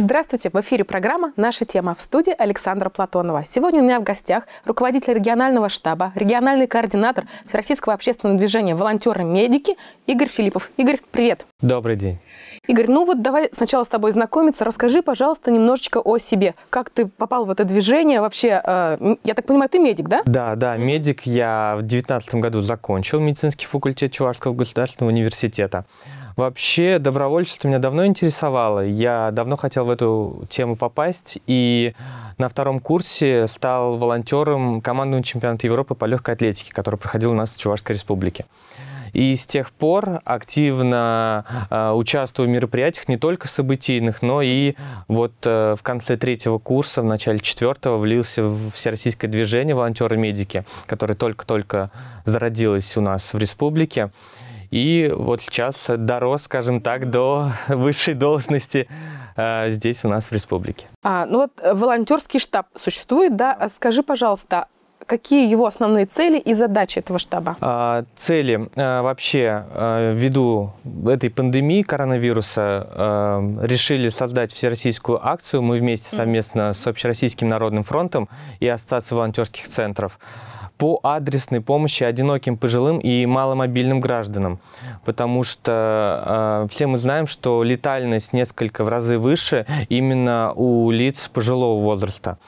Здравствуйте! В эфире программа «Наша тема» в студии Александра Платонова. Сегодня у меня в гостях руководитель регионального штаба, региональный координатор Всероссийского общественного движения «Волонтеры-медики» Игорь Филиппов. Игорь, привет! Добрый день! Игорь, ну вот давай сначала с тобой знакомиться. Расскажи, пожалуйста, немножечко о себе. Как ты попал в это движение вообще? Э, я так понимаю, ты медик, да? Да, да, медик. Я в 2019 году закончил медицинский факультет Чувашского государственного университета. Вообще добровольчество меня давно интересовало. Я давно хотел в эту тему попасть. И на втором курсе стал волонтером командного чемпионата Европы по легкой атлетике, который проходил у нас в Чувашской республике. И с тех пор активно э, участвую в мероприятиях не только событийных, но и вот э, в конце третьего курса, в начале четвертого влился в всероссийское движение волонтеры-медики, которое только-только зародилось у нас в республике. И вот сейчас дорос, скажем так, до высшей должности а, здесь у нас в республике. А, ну вот э, волонтерский штаб существует, да? А скажи, пожалуйста, какие его основные цели и задачи этого штаба? А, цели вообще ввиду этой пандемии коронавируса решили создать всероссийскую акцию. Мы вместе совместно с Общероссийским народным фронтом и Ассоциацией волонтерских центров по адресной помощи одиноким пожилым и маломобильным гражданам, потому что э, все мы знаем, что летальность несколько в разы выше именно у лиц пожилого возраста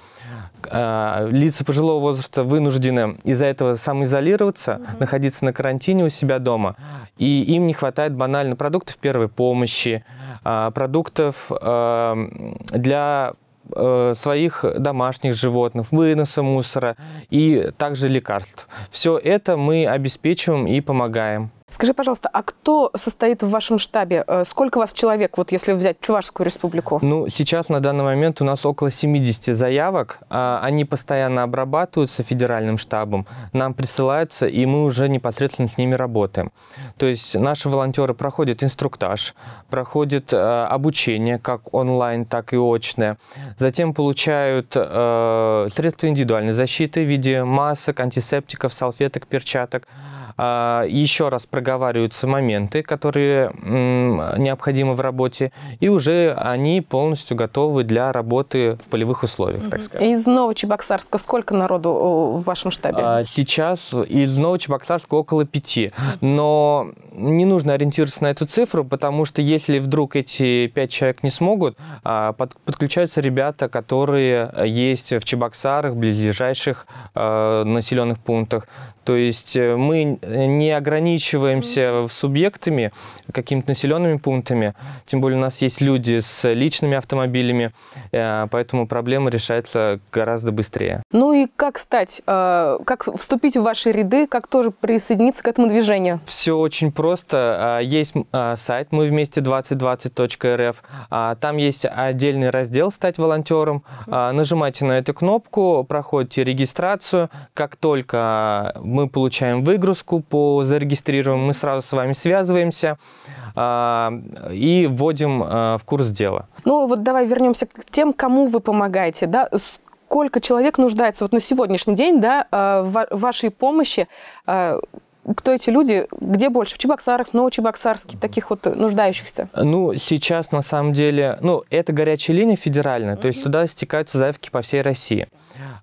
э, лица пожилого возраста вынуждены из-за этого самоизолироваться, mm находиться на карантине у себя дома, и им не хватает банально продуктов первой помощи, э, продуктов э, для Э, своих домашних животных, выноса мусора и также лекарств. Все это мы обеспечиваем и помогаем. Скажи, пожалуйста, а кто состоит в вашем штабе? Э, сколько у вас человек, вот если взять Чувашскую республику? Ну, сейчас на данный момент у нас около 70 заявок. А они постоянно обрабатываются федеральным штабом, нам присылаются, и мы уже непосредственно с ними работаем. То есть наши волонтеры проходят инструктаж, проходят э, обучение, как онлайн, так и очное. Затем получают э, средства индивидуальной защиты в виде масок, антисептиков, салфеток, перчаток. А, еще раз проговариваются моменты, которые необходимы в работе, и уже они полностью готовы для работы в полевых условиях, угу. так сказать. Из Новочебоксарска сколько народу э, в вашем штабе? А, сейчас из Новочебоксарска около пяти, но не нужно ориентироваться на эту цифру, потому что если вдруг эти пять человек не смогут, а, подключаются ребята, которые есть в Чебоксарах, ближайших э, населенных пунктах. То есть э, мы не ограничиваемся субъектами, какими-то населенными пунктами, тем более у нас есть люди с личными автомобилями, э, поэтому проблема решается гораздо быстрее. Ну и как стать, э, как вступить в ваши ряды, как тоже присоединиться к этому движению? Все очень просто. А, есть а, сайт мы вместе 2020.рф, а, там есть отдельный раздел «Стать волонтером». Нажимайте на эту кнопку, проходите регистрацию. Как только мы получаем выгрузку, по зарегистрируем, мы сразу с вами связываемся а, и вводим а, в курс дела. Ну вот давай вернемся к тем, кому вы помогаете. Да? Сколько человек нуждается вот на сегодняшний день да, а, в вашей помощи? кто эти люди, где больше, в Чебоксарах, но Новочебоксарске, таких вот нуждающихся? Ну, сейчас на самом деле, ну, это горячая линия федеральная, то есть туда стекаются заявки по всей России.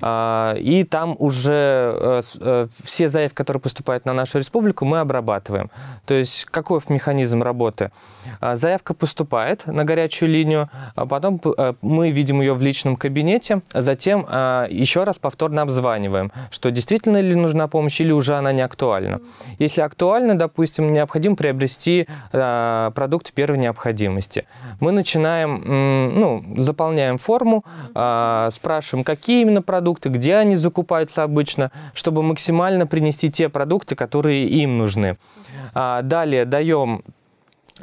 А, и там уже э, э, все заявки, которые поступают на нашу республику, мы обрабатываем. То есть каков механизм работы? А, заявка поступает на горячую линию, а потом э, мы видим ее в личном кабинете, а затем еще раз повторно обзваниваем, что действительно ли нужна помощь или уже она не актуальна. Если актуально, допустим, необходимо приобрести э, продукт первой необходимости. Мы начинаем, ну, заполняем форму, э, спрашиваем, какие именно продукты, где они закупаются обычно, чтобы максимально принести те продукты, которые им нужны. А далее даем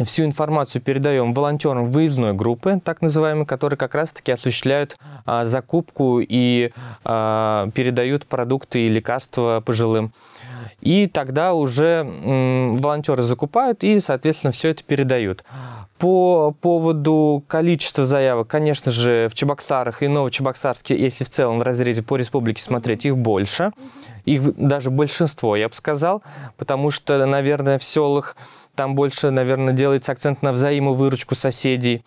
Всю информацию передаем волонтерам выездной группы, так называемой, которые как раз-таки осуществляют а, закупку и а, передают продукты и лекарства пожилым. И тогда уже волонтеры закупают и, соответственно, все это передают. По поводу количества заявок, конечно же, в Чебоксарах и Новочебоксарске, если в целом в разрезе по республике смотреть, их больше. Их даже большинство, я бы сказал, потому что, наверное, в селах там больше, наверное, делается акцент на взаимовыручку соседей.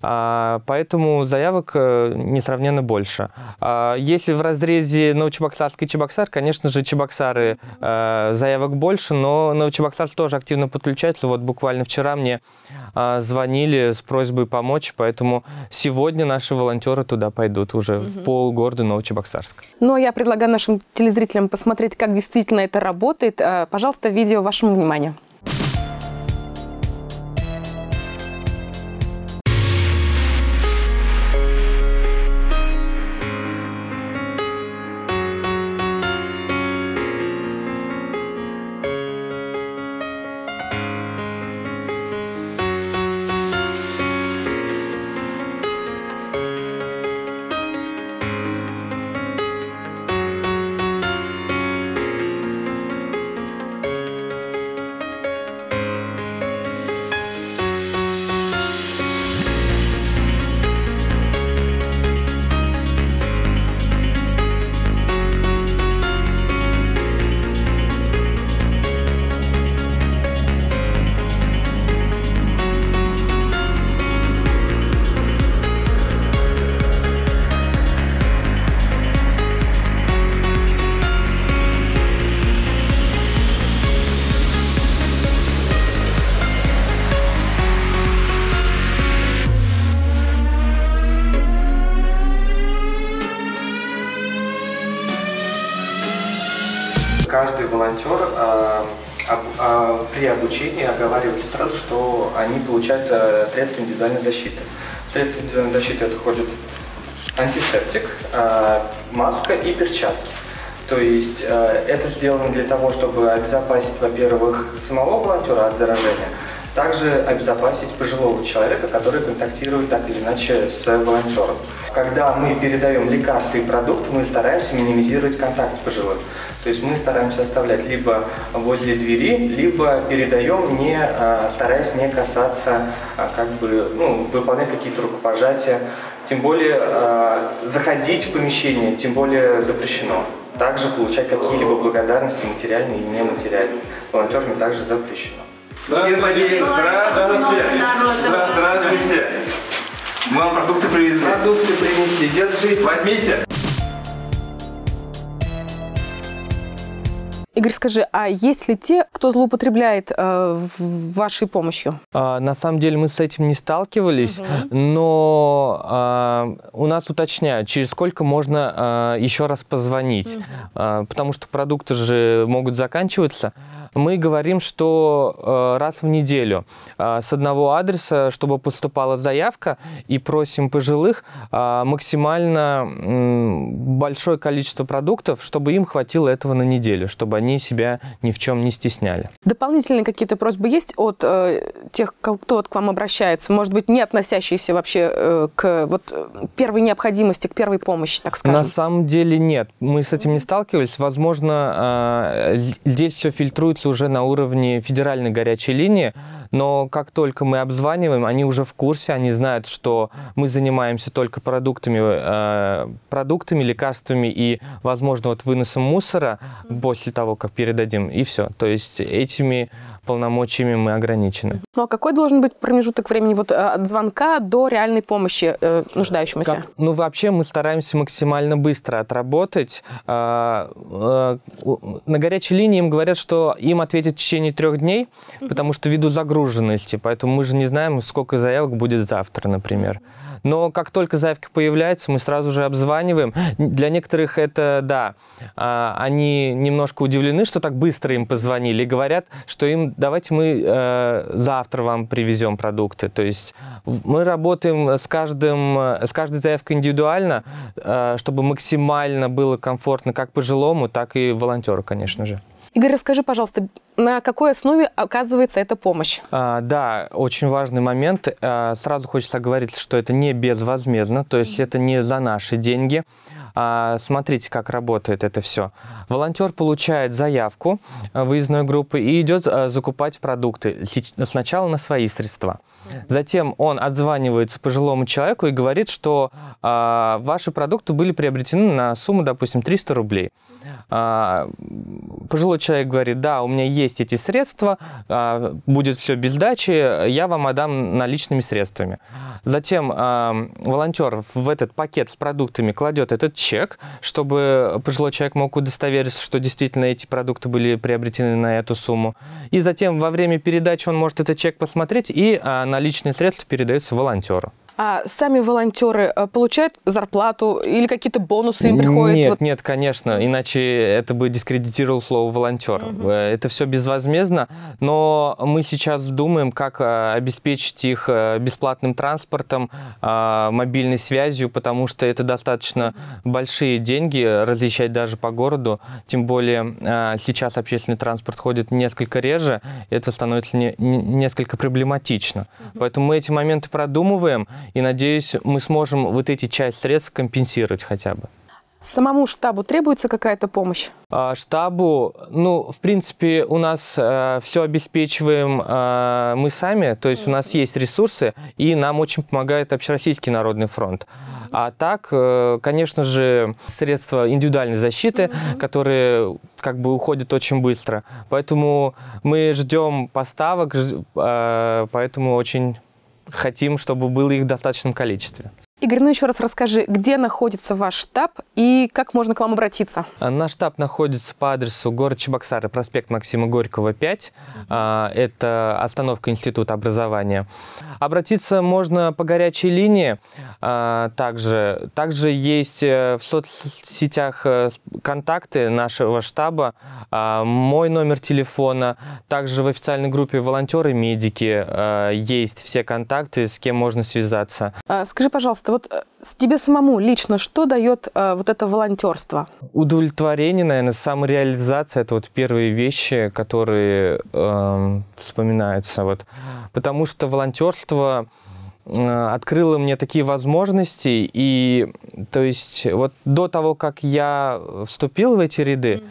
А, поэтому заявок э, несравненно больше. А, если в разрезе Новочебоксарск ну, и Чебоксар, конечно же, Чебоксары э, заявок больше, но Новочебоксарск тоже активно подключается. Вот буквально вчера мне а, звонили с просьбой помочь, поэтому сегодня наши волонтеры туда пойдут уже угу. в полгорода Новочебоксарск. Ну, я предлагаю нашим телезрителям посмотреть, как действительно это работает. Пожалуйста, видео вашему вниманию. что они получают э, средства индивидуальной защиты. Средства индивидуальной защиты это входит антисептик, э, маска и перчатки. То есть э, это сделано для того, чтобы обезопасить, во-первых, самого волонтера от заражения, также обезопасить пожилого человека, который контактирует так или иначе с волонтером. Когда мы передаем лекарства и продукты, мы стараемся минимизировать контакт с пожилым. То есть мы стараемся оставлять либо возле двери, либо передаем, не, а, стараясь не касаться, а, как бы, ну, выполнять какие-то рукопожатия. Тем более а, заходить в помещение, тем более запрещено. Также получать какие-либо благодарности материальные и нематериальные. Волонтерами также запрещено. Здравствуйте. Здравствуйте. Здравствуйте. Здравствуйте. Мы вам продукты привезли. Продукты принесли. Держите. Возьмите. Игорь, скажи, а есть ли те, кто злоупотребляет э, вашей помощью? А, на самом деле мы с этим не сталкивались, угу. но а, у нас уточняют, через сколько можно а, еще раз позвонить, угу. а, потому что продукты же могут заканчиваться мы говорим, что э, раз в неделю э, с одного адреса, чтобы поступала заявка, и просим пожилых э, максимально большое количество продуктов, чтобы им хватило этого на неделю, чтобы они себя ни в чем не стесняли. Дополнительные какие-то просьбы есть от э, тех, кто к вам обращается? Может быть, не относящиеся вообще э, к вот, первой необходимости, к первой помощи, так скажем? На самом деле нет. Мы с этим не сталкивались. Возможно, э, здесь все фильтруется находятся уже на уровне федеральной горячей линии, но как только мы обзваниваем, они уже в курсе, они знают, что мы занимаемся только продуктами, э, продуктами лекарствами и, возможно, вот выносом мусора после того, как передадим, и все. То есть этими полномочиями мы ограничены. Ну а какой должен быть промежуток времени вот э, от звонка до реальной помощи э, нуждающемуся? Как? Ну вообще мы стараемся максимально быстро отработать. А, э, э, на горячей линии им говорят, что им ответят в течение трех дней, mm-hmm. потому что ввиду загруженности, поэтому мы же не знаем, сколько заявок будет завтра, например. Но как только заявки появляются, мы сразу же обзваниваем. Для некоторых это, да, а, они немножко удивлены, что так быстро им позвонили и говорят, что им давайте мы э, завтра вам привезем продукты. То есть мы работаем с, каждым, э, с каждой заявкой индивидуально, э, чтобы максимально было комфортно как пожилому, так и волонтеру, конечно же. Игорь, расскажи, пожалуйста, на какой основе оказывается эта помощь? А, да, очень важный момент. А, сразу хочется говорить, что это не безвозмездно, то есть это не за наши деньги. А, смотрите, как работает это все. Волонтер получает заявку э, выездной группы и идет э, закупать продукты. Сначала на свои средства. Затем он отзванивается пожилому человеку и говорит, что а, ваши продукты были приобретены на сумму, допустим, 300 рублей. А, пожилой человек говорит, да, у меня есть эти средства, будет все без дачи, я вам отдам наличными средствами. Затем волонтер в этот пакет с продуктами кладет этот чек, чтобы пожилой человек мог удостовериться, что действительно эти продукты были приобретены на эту сумму. И затем во время передачи он может этот чек посмотреть, и а, наличные средства передаются волонтеру. А сами волонтеры э, получают зарплату или какие-то бонусы им приходят? Нет, вот... нет, конечно, иначе это бы дискредитировало слово волонтер. Угу. Это все безвозмездно, но мы сейчас думаем, как э, обеспечить их бесплатным транспортом, мобильной связью, потому что это достаточно большие деньги различать даже по городу, тем более сейчас общественный транспорт ходит несколько реже, это становится не, не, несколько проблематично. Угу. Поэтому мы эти моменты продумываем, и надеюсь, мы сможем вот эти часть средств компенсировать хотя бы. Самому штабу требуется какая-то помощь? А, штабу, ну, в принципе, у нас э, все обеспечиваем э, мы сами, то есть у нас есть ресурсы, и нам очень помогает Общероссийский народный фронт. А так, э, конечно же, средства индивидуальной защиты, mm-hmm. которые как бы уходят очень быстро. Поэтому мы ждем поставок, э, поэтому очень хотим, чтобы было их в достаточном количестве. Игорь, ну еще раз расскажи, где находится ваш штаб и как можно к вам обратиться? А, наш штаб находится по адресу город Чебоксары, проспект Максима Горького, 5. А, это остановка Института образования. Обратиться можно по горячей линии. А, также, также есть э, в соцсетях э, контакты нашего штаба, мой номер телефона. Также в официальной группе волонтеры-медики э, есть все контакты, с кем можно связаться. Скажи, пожалуйста, вот э, тебе самому лично что дает э, вот это волонтерство? Удовлетворение, наверное, самореализация – это вот первые вещи, которые э, вспоминаются. Вот. Потому что волонтерство э, открыло мне такие возможности. И, то есть, вот до того, как я вступил в эти ряды,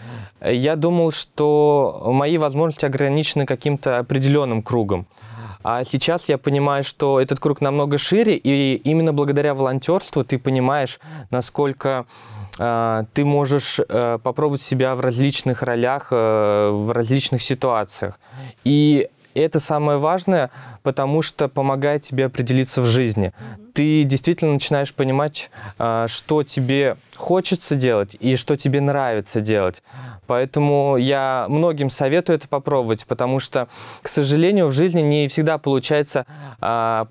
mm-hmm. я думал, что мои возможности ограничены каким-то определенным кругом. А сейчас я понимаю, что этот круг намного шире, и именно благодаря волонтерству ты понимаешь, насколько э, ты можешь э, попробовать себя в различных ролях, э, в различных ситуациях. И это самое важное, потому что помогает тебе определиться в жизни ты действительно начинаешь понимать, а, что тебе хочется делать и что тебе нравится делать. Поэтому я многим советую это попробовать, потому что, к сожалению, в жизни не всегда получается а,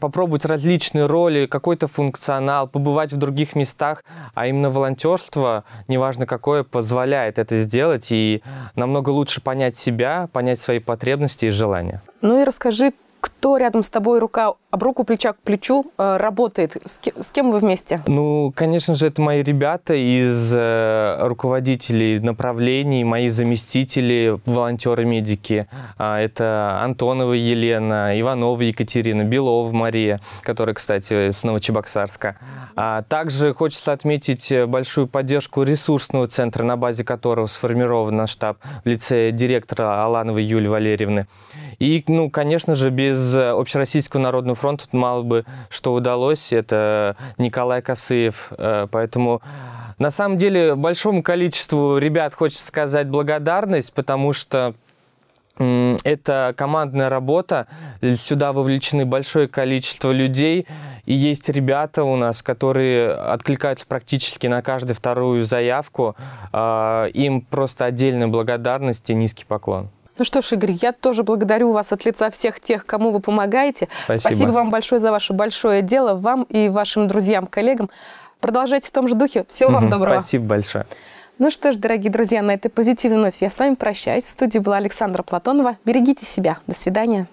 попробовать различные роли, какой-то функционал, побывать в других местах, а именно волонтерство, неважно какое, позволяет это сделать и намного лучше понять себя, понять свои потребности и желания. Ну и расскажи, кто рядом с тобой рука об руку плеча к плечу э, работает. С кем вы вместе? Ну, конечно же, это мои ребята из э, руководителей направлений, мои заместители, волонтеры-медики. А, это Антонова Елена, Иванова Екатерина, Белова Мария, которая, кстати, с Новочебоксарска. А также хочется отметить э, большую поддержку ресурсного центра, на базе которого сформирован наш штаб в лице директора Алановой Юлии Валерьевны. И, ну, конечно же, без Общероссийского народного фронту мало бы что удалось, это Николай Косыев. Э, поэтому на самом деле большому количеству ребят хочется сказать благодарность, потому что это командная работа, сюда вовлечены большое количество людей, и есть ребята у нас, которые откликаются практически на каждую вторую заявку. Э, им просто отдельная благодарность и низкий поклон. Ну что ж, Игорь, я тоже благодарю вас от лица всех тех, кому вы помогаете. Спасибо, Спасибо вам большое за ваше большое дело, вам и вашим друзьям, коллегам. Продолжайте в том же духе. Всего вам доброго. Спасибо большое. Ну что ж, дорогие друзья, на этой позитивной ноте я с вами прощаюсь. В студии была Александра Платонова. Берегите себя. До свидания.